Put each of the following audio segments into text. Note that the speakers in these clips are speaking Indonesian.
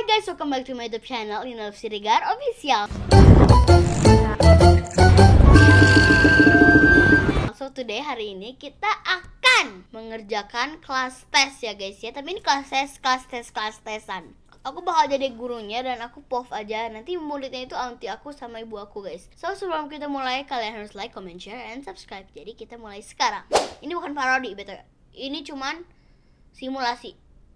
Hi guys, welcome back to my YouTube channel Inov Sirigar Official. So today hari ini kita akan mengerjakan kelas tes ya guys ya. Tapi ini kelas tes, kelas tes, kelas tesan aku bakal jadi gurunya dan aku pov aja nanti muridnya itu anti aku sama ibu aku guys so sebelum kita mulai kalian harus like comment share and subscribe jadi kita mulai sekarang ini bukan parodi betul ini cuman simulasi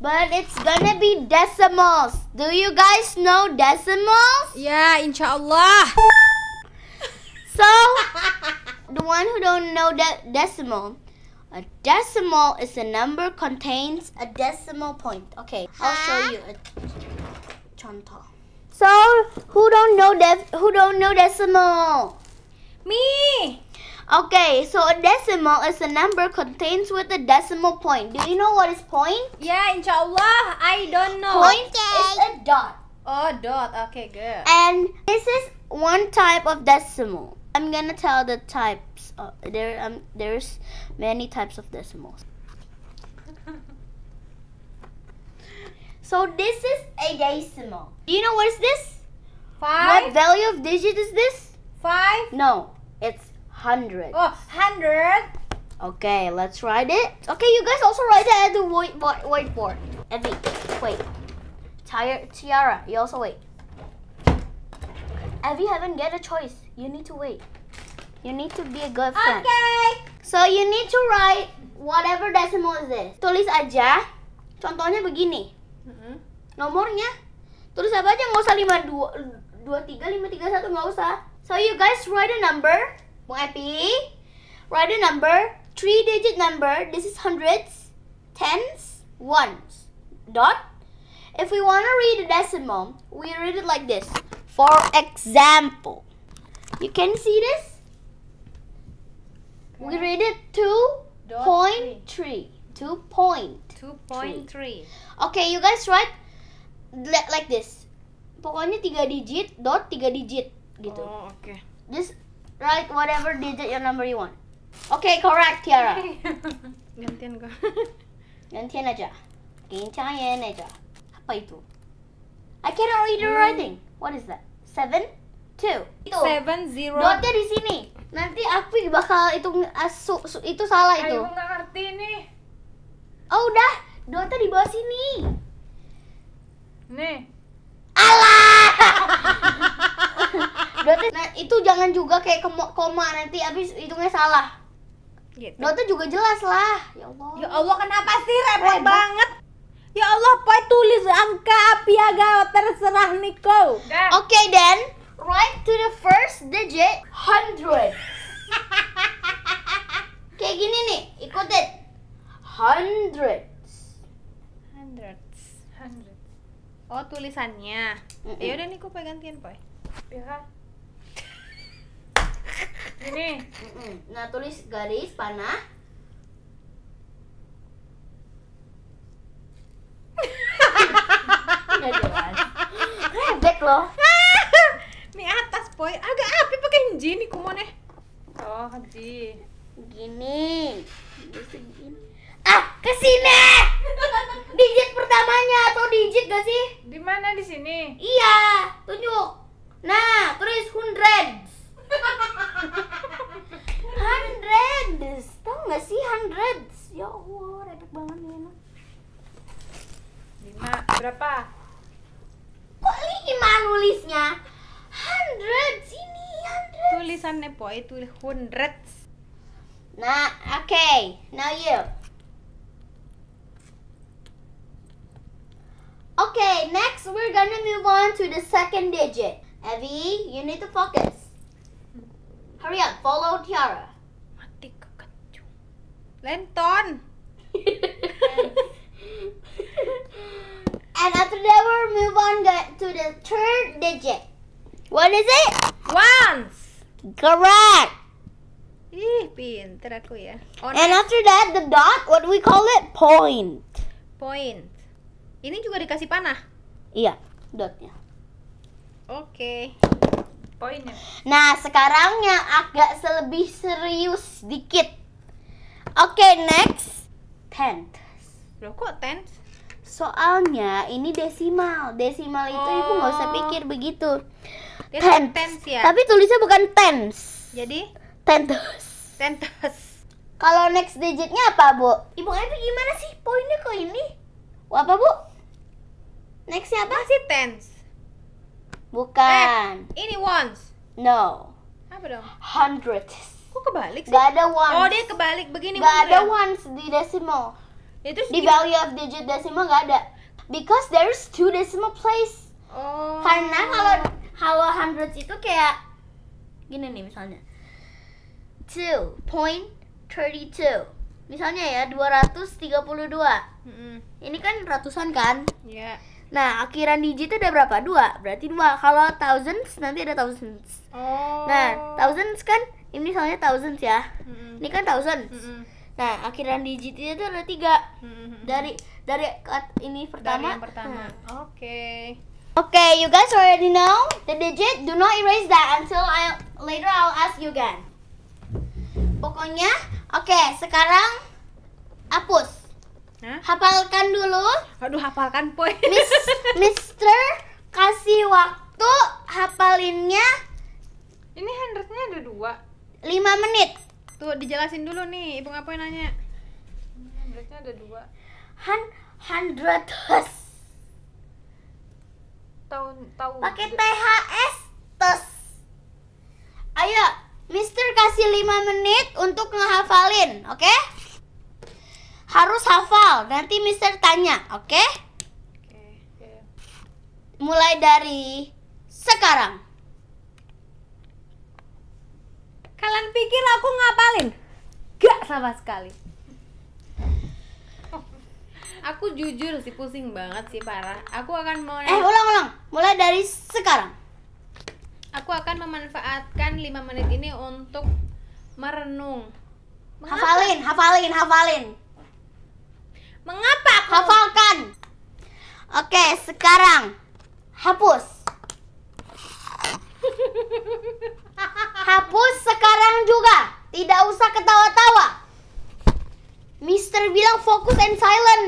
But it's gonna be decimals. Do you guys know decimals? Yeah, inshallah. So, the one who don't know de decimal, a decimal is a number contains a decimal point. Okay, I'll show you a chanta. So, who don't know that? who don't know decimal? Me. Okay, so a decimal is a number contains with a decimal point. Do you know what is point? Yeah, inshallah, I don't know. Point is a dot. Oh, dot. Okay, good. And this is one type of decimal. I'm gonna tell the types. there, um, there's many types of decimals. so this is a decimal. Do you know what is this? Five. What value of digit is this? Five. No, it's Hundred. Oh, hundred. Okay, let's write it. Okay, you guys also write it at the whiteboard. whiteboard. Evie, wait. Tire, Tiara, you also wait. Evie haven't get a choice. You need to wait. You need to be a good friend. Okay. So you need to write whatever decimal is this. Tulis aja. Contohnya begini. Mm -hmm. Nomornya. Tulis apa aja nggak usah lima dua dua tiga lima tiga satu nggak usah. So you guys write a number. Bung Write a number, three digit number. This is hundreds, tens, ones. Dot. If we want to read a decimal, we read it like this. For example, you can see this? We read it 2.3. 2.3. 2.3. Okay, you guys write like this. Pokoknya 3 digit dot 3 digit gitu. Oh, Okay. This Write whatever digit your number you want. okay, correct Tiara. Gantian ko. Gantian aja. Gantian aja. Apa itu? I cannot read your hmm. writing. What is that? Seven, two. Seven zero. Dotnya di sini. Nanti aku bakal itu asu, ah, itu salah itu. Aku nggak ngerti nih. Oh dah, dotnya di bawah sini. Nih. Allah. juga kayak koma nanti abis hitungnya salah gitu. Dota juga jelas lah ya Allah ya Allah kenapa sih repot banget ya Allah poi tulis angka agak terserah Niko oke okay, Dan. right to the first digit hundred kayak gini nih ikutin hundreds hundreds hundreds oh tulisannya mm -mm. ya udah Niko pegantian, poi ya ini nah tulis garis panah nggak jelas rebek loh ini atas boy agak api pakai hiji nih kumone oh hiji gini ah kesini digit pertamanya atau digit gak sih di mana di sini iya tunjuk nah tulis hundred nggak sih hundreds ya allah repot banget nih enak lima berapa kok lima nulisnya hundreds ini hundreds tulisannya boy itu eh, hundreds nah oke okay. now you Okay, next we're gonna move on to the second digit. Evie, you need to focus. Hurry up, follow Tiara. Lenton. and after that, we'll move on to the third digit. What is it? Once. Correct. Ih, pinter aku ya. On and after that, the dot, what we call it? Point. Point. Ini juga dikasih panah? Iya, dotnya. Oke. Okay. Poinnya. Nah, sekarang yang agak selebih serius dikit. Oke, okay, next. Tenth. Loh kok tenth? Soalnya ini desimal. Desimal itu ibu nggak usah oh. pikir begitu. tenth ya? Tapi tulisnya bukan tens. Jadi? Tentus. Tentus. Kalau next digitnya apa, Bu? Ibu Evi gimana sih? Poinnya kok ini? Wah, apa, Bu? Nextnya apa? Masih tens. Bukan. Eh, ini ones. No. Apa dong? Hundreds kok kebalik sih gak ada ones oh dia kebalik begini gak ada ya? ones di decimal itu ya, di value of digit decimal gak ada because there's two decimal place oh. karena kalau kalau hundreds itu kayak gini nih misalnya two point thirty two misalnya ya 232 mm -hmm. ini kan ratusan kan iya yeah. nah akhiran digit ada berapa dua berarti dua kalau thousands nanti ada thousands oh. nah thousands kan ini soalnya thousands ya mm-hmm. ini kan thousands mm-hmm. nah akhiran digit itu ada tiga mm-hmm. dari dari ini pertama dari yang pertama nah. oke oke okay. Okay, you guys already know the digit. Do not erase that until I later I'll ask you again. Pokoknya, oke, okay, sekarang hapus. Hah? Hafalkan dulu. Aduh, hafalkan poin. Miss, Mister kasih waktu hafalinnya. Ini handretnya ada dua. 5 menit. Tuh dijelasin dulu nih, Ibu ngapain nanya? Hundrednya ada dua. Han hundredus. Tahun tahun. Pakai THS tes. Ayo, Mister kasih 5 menit untuk ngehafalin, oke? Okay? Harus hafal. Nanti Mister tanya, oke? Okay? Okay, okay. Mulai dari sekarang. Kalian pikir aku ngapalin? Gak sama sekali. aku jujur sih pusing banget sih parah. Aku akan mau Eh, ulang-ulang. Mulai dari sekarang. Aku akan memanfaatkan 5 menit ini untuk merenung. Mengapa? Hafalin, hafalin, hafalin. Mengapa aku? Hafalkan. Oke, sekarang hapus. Hapus sekarang juga. Tidak usah ketawa-tawa. Mister bilang fokus and silent.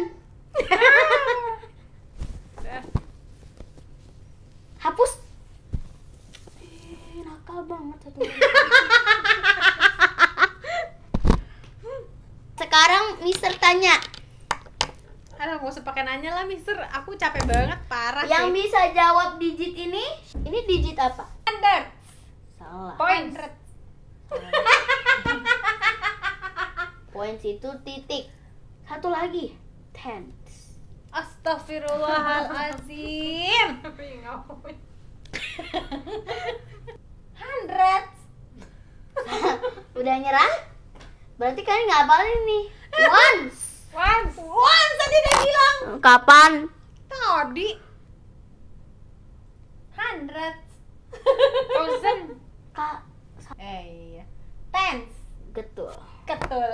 Hapus. nakal banget satu. sekarang Mister tanya. Aduh, gak usah pakai nanya lah, Mister. Aku capek banget, parah. Yang bisa jawab digit ini, ini digit apa? Standar. Points. Points itu titik. Satu lagi, tense. Astagfirullahalazim. Hundred. Udah nyerah? Berarti kalian nggak apa nih. Once. Once. Once tadi udah bilang. Kapan? Tadi. Hundred. Thousand kak eh iya tens getul ketul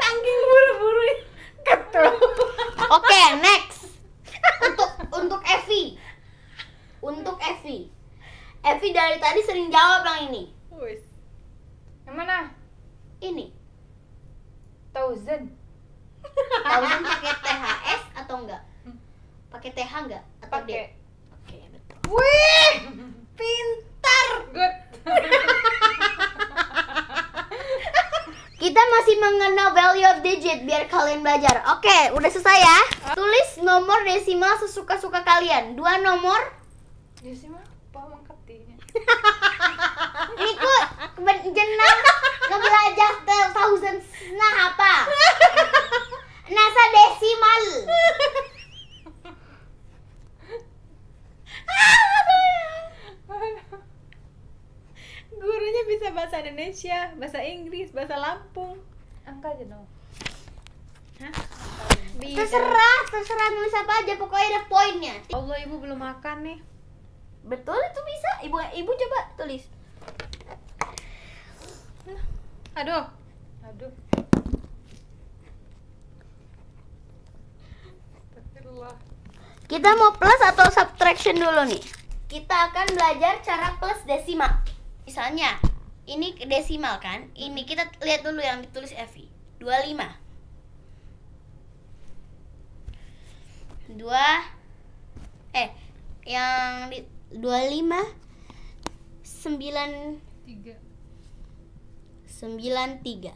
saking buru-buru ketul oke okay, next untuk untuk Evi untuk Evi Evi dari tadi sering jawab yang ini Wih. yang mana ini thousand thousand pakai THS atau enggak pakai TH nggak atau D? Oke, okay, betul. Wih, pintar. Good. Kita masih mengenal value of digit biar kalian belajar. Oke, okay, udah selesai ya. Tulis nomor desimal sesuka-suka kalian. Dua nomor desimal apa mengketinya? Ini ku jenang ke belajar thousand nah apa? Nasa desimal. Indonesia bahasa Inggris bahasa Lampung angka aja dong Hah? Terserah, terserah nulis apa aja, pokoknya ada poinnya. Allah ibu belum makan nih. Betul itu bisa. Ibu ibu coba tulis. Aduh. Aduh. Kita mau plus atau subtraction dulu nih. Kita akan belajar cara plus desimal. Misalnya, ini desimal kan ini hmm. kita lihat dulu yang ditulis Evi 25 dua eh yang di, 25 9 3 9 3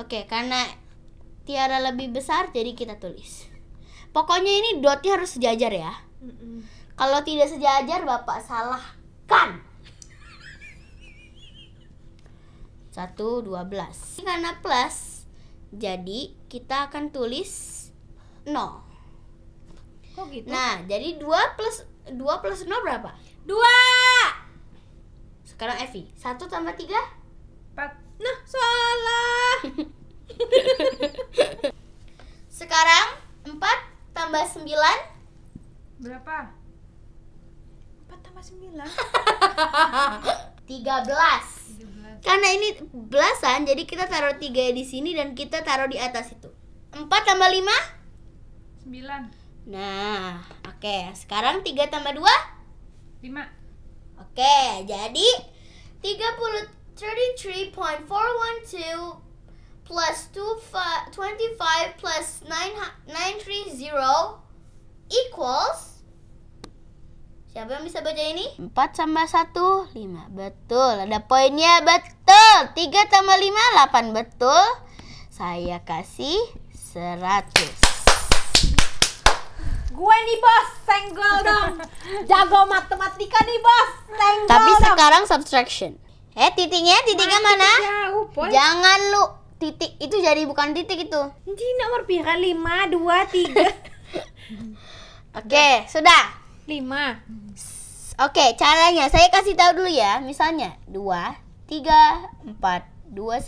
Oke karena Tiara lebih besar jadi kita tulis Pokoknya ini dotnya harus sejajar ya mm -mm. Kalau tidak sejajar Bapak salahkan 1, 12. Ini karena plus, jadi kita akan tulis 0. Kok gitu? Nah, jadi 2 plus 2 plus 0 berapa? 2! Sekarang Evi, 1 tambah 3? 4. Nah, salah! Sekarang 4 tambah 9? Berapa? 4 tambah 9? 13 Karena ini belasan, jadi kita taruh tiga di sini dan kita taruh di atas itu. Empat tambah lima? Sembilan. Nah, oke. Okay. Sekarang tiga tambah dua? Lima. Oke, okay, jadi tiga puluh plus 25 plus 9 aja ini? 4 tambah 1, 5. Betul, ada poinnya, betul. 3 tambah 5, 8. Betul. Saya kasih 100. Gue nih bos, senggol dong. Jago matematika nih bos, senggol Tapi dong. sekarang subtraction. Eh, titiknya, titiknya mana? Jauh, Jangan lu titik itu jadi bukan titik itu. Ini nomor pihak 5 2 3. Oke, okay, sudah. 5. Oke, okay, caranya saya kasih tahu dulu ya. Misalnya 2 3 4 2 1 4 1 2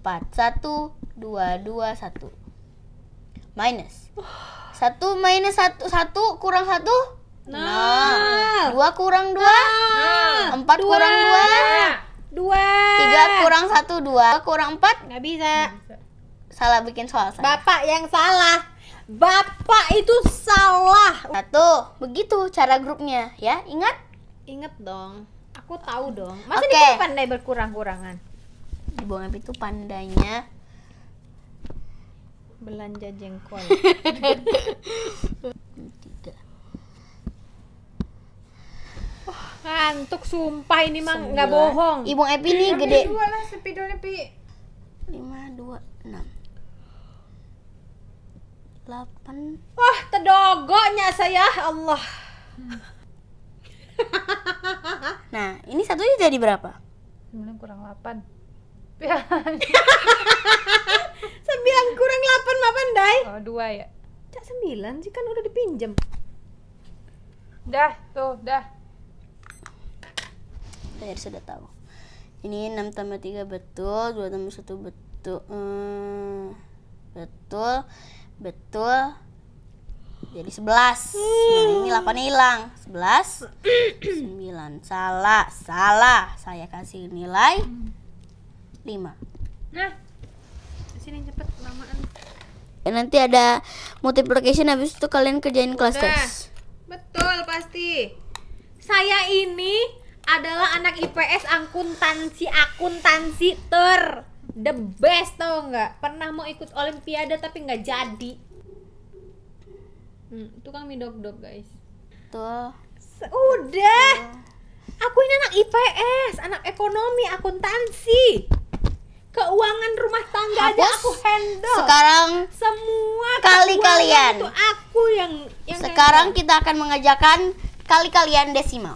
2 1. Minus. 1 minus 1 1 kurang 1 Nah, dua kurang dua, nah. empat dua. kurang dua, dua, tiga kurang satu dua, kurang empat, nggak bisa. Nggak bisa. Salah bikin soal saya. Bapak yang salah. Bapak itu salah. Satu, begitu cara grupnya ya. Ingat? Ingat dong. Aku tahu dong. Masih okay. dia pandai berkurang-kurangan? Ibu Ngep itu pandainya belanja jengkol. Tiga. Oh, ngantuk sumpah ini mah nggak bohong. Ibu Epi ini gede. Dua lah sepidol Epi. delapan wah tedogonya saya Allah hmm. nah ini satunya jadi berapa sembilan kurang delapan sembilan kurang delapan apa Dai. oh dua ya cak sembilan sih kan udah dipinjam dah tuh dah saya sudah tahu ini enam tambah 3 betul 2 tambah 1 betul hmm, betul Betul. Jadi 11. ini 8 hilang. 11. 9. Salah, salah. Saya kasih nilai 5. Nah. Sini cepet lamaan. Ya, nanti ada multiplication habis itu kalian kerjain kelas test. Betul pasti. Saya ini adalah anak IPS akuntansi akuntansi ter the best tau nggak pernah mau ikut olimpiade tapi nggak jadi hmm, tukang mie dog dog guys tuh udah aku ini anak IPS anak ekonomi akuntansi keuangan rumah tangga Habis aja aku handle sekarang semua kali kalian itu aku yang, yang sekarang handle. kita akan mengajarkan kali kalian desimal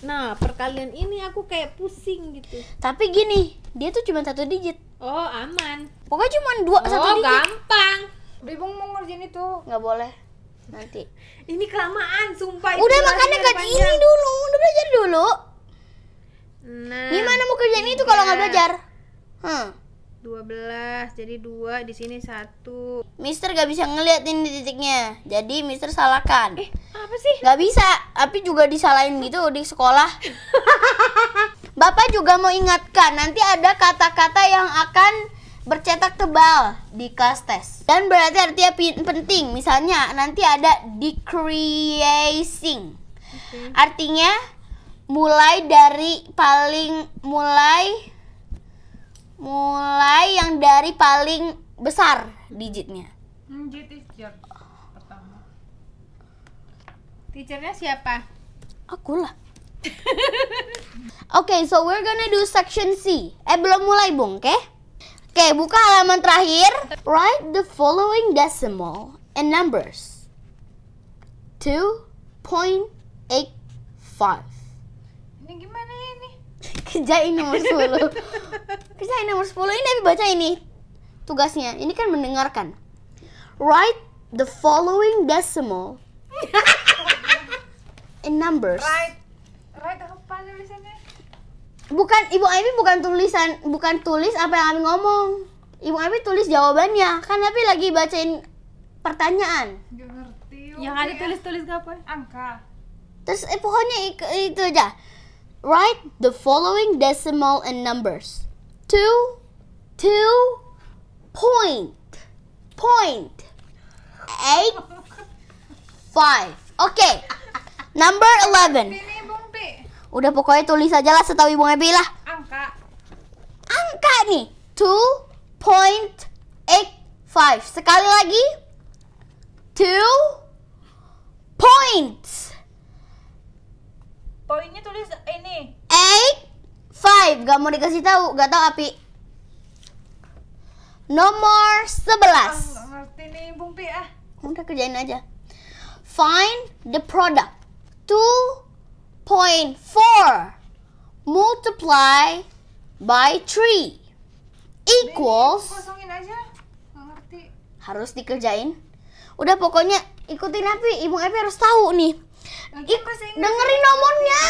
nah perkalian ini aku kayak pusing gitu tapi gini dia tuh cuma satu digit oh aman pokoknya cuma dua oh, satu digit gampang udah ibu mau ngerjain itu nggak boleh nanti ini kelamaan sumpah udah makanya kan ini dulu udah belajar dulu nah gimana mau kerjain itu kalau nggak iya. belajar hmm belas jadi dua di sini satu Mister gak bisa ngeliatin ini titiknya jadi Mister salahkan eh apa sih gak bisa tapi juga disalahin gitu di sekolah Bapak juga mau ingatkan, nanti ada kata-kata yang akan bercetak tebal di kelas tes. Dan berarti artinya penting. Misalnya nanti ada decreasing. Okay. Artinya mulai dari paling mulai mulai yang dari paling besar digitnya. Hmm, teacher pertama. Teachernya siapa? Akulah. okay, so we're gonna do section C. Eh, belum mulai, Bung, oke? Oke, okay, buka halaman terakhir. Write the following decimal and numbers. 2.85 Ini gimana ini? Kerjain nomor 10. Kerjain nomor 10. Ini Abi baca ini tugasnya. Ini kan mendengarkan. Write the following decimal in numbers. Write apa tulisannya? Bukan Ibu Ami bukan tulisan bukan tulis apa yang Ami ngomong. Ibu Ami tulis jawabannya. Kan tapi lagi bacain pertanyaan. ngerti. Yang ada tulis-tulis apa? Angka. Terus eh, pokoknya itu aja. Write the following decimal and numbers. Two, two, point, point, eight, five. Okay, number eleven. Udah pokoknya tulis aja lah setahu Ibu Ngebi lah. Angka. Angka nih. 2.85. Sekali lagi. 2 points. Poinnya tulis ini. 85. Gak mau dikasih tahu, gak tahu api. Nomor 11. Ah, ngerti nih Bung Pi ah. Udah kerjain aja. Find the product. Two Point 4 Multiply by 3 equals Harus dikerjain. Udah pokoknya ikutin api Ibu api harus tahu nih. Ik dengerin nomornya.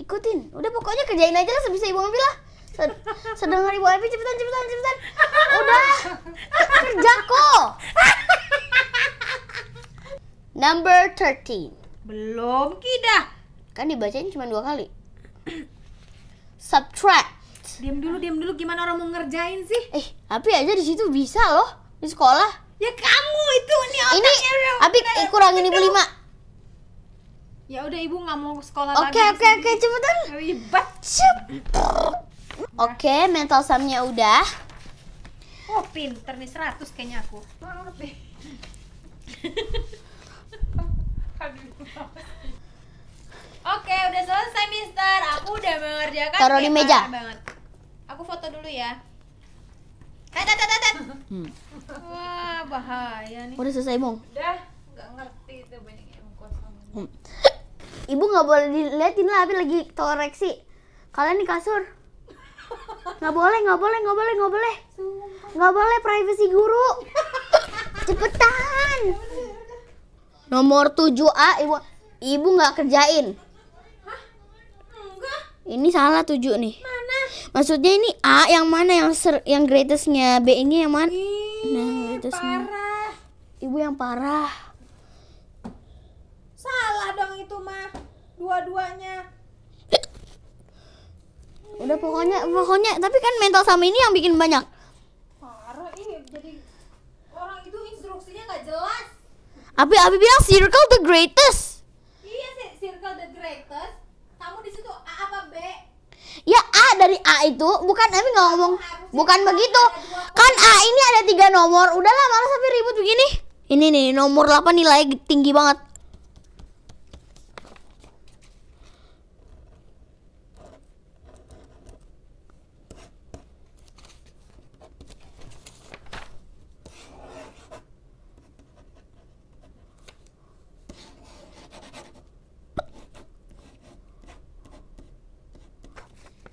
Ikutin. Udah pokoknya kerjain aja lah sebisa Ibu api lah. Sed sedengar Ibu api cepetan cepetan cepetan. Udah. Kerja kok. Number 13. Belum, kita. Kan dibacain cuma dua kali. Subtract. Diam dulu, diam dulu. Gimana orang mau ngerjain sih? Eh, tapi aja di situ bisa loh di sekolah. Ya kamu itu nih otaknya. Ini tapi kurang kurangin ibu lima. Ya udah ibu nggak mau sekolah okay, lagi. Oke oke oke cepetan. Ya ribet. Oke, okay, mental samnya udah. Oh, pinter nih 100 kayaknya aku. Oke, udah selesai, Mister. Aku udah mengerjakan. Taruh di meja. Aku foto dulu ya. Tat tat tat. Hmm. Wah, bahaya nih. Udah selesai, Mong. Udah, enggak ngerti itu banyak yang kosong. Hmm. Ibu nggak boleh diliatin lah, tapi lagi toreksi. Kalian di kasur. Nggak boleh, nggak boleh, nggak boleh, nggak boleh. Nggak boleh privacy guru. Cepetan. Nomor 7A, Ibu. Ibu nggak kerjain. Ini salah tujuh nih. Mana? Maksudnya ini A yang mana yang ser yang greatestnya B ini yang mana? Ih, nah, greatestnya. Parah. Ibu yang parah. Salah dong itu mah dua-duanya. Udah pokoknya pokoknya tapi kan mental sama ini yang bikin banyak. Parah ini iya, jadi orang itu instruksinya nggak jelas. Abi Abi bilang circle the greatest. Iya sih circle the greatest Ya A dari A itu bukan Emi nggak ngomong bukan begitu. Kan A ini ada tiga nomor. Udahlah malah sampai ribut begini. Ini nih nomor 8 nilai tinggi banget.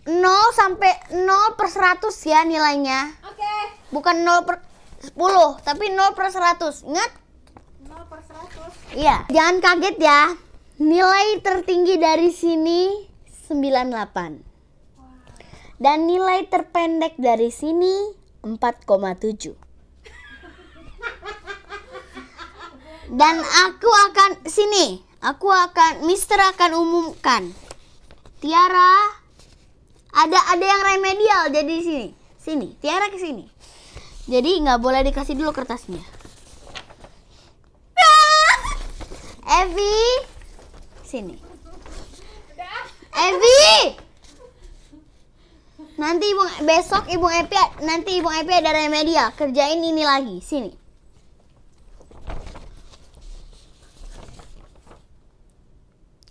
0 sampai 0 per 100 ya nilainya. Oke. Okay. Bukan 0 per 10, tapi 0 per 100. Ingat? 0 per 100. Iya. Jangan kaget ya. Nilai tertinggi dari sini 98. Wow. Dan nilai terpendek dari sini 4,7. Dan aku akan sini, aku akan Mister akan umumkan. Tiara ada ada yang remedial jadi di sini. Sini, Tiara ke sini. Jadi nggak boleh dikasih dulu kertasnya. Evi, sini. Evi. Nanti ibu besok ibu Evi nanti ibu Evi ada remedial kerjain ini lagi sini.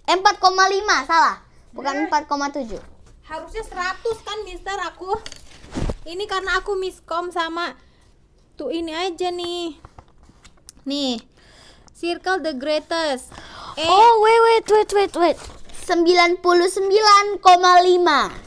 Empat koma lima salah, bukan iya. empat koma tujuh harusnya 100 kan mister aku ini karena aku miskom sama tuh ini aja nih nih circle the greatest eh, oh wait wait wait wait wait 99,5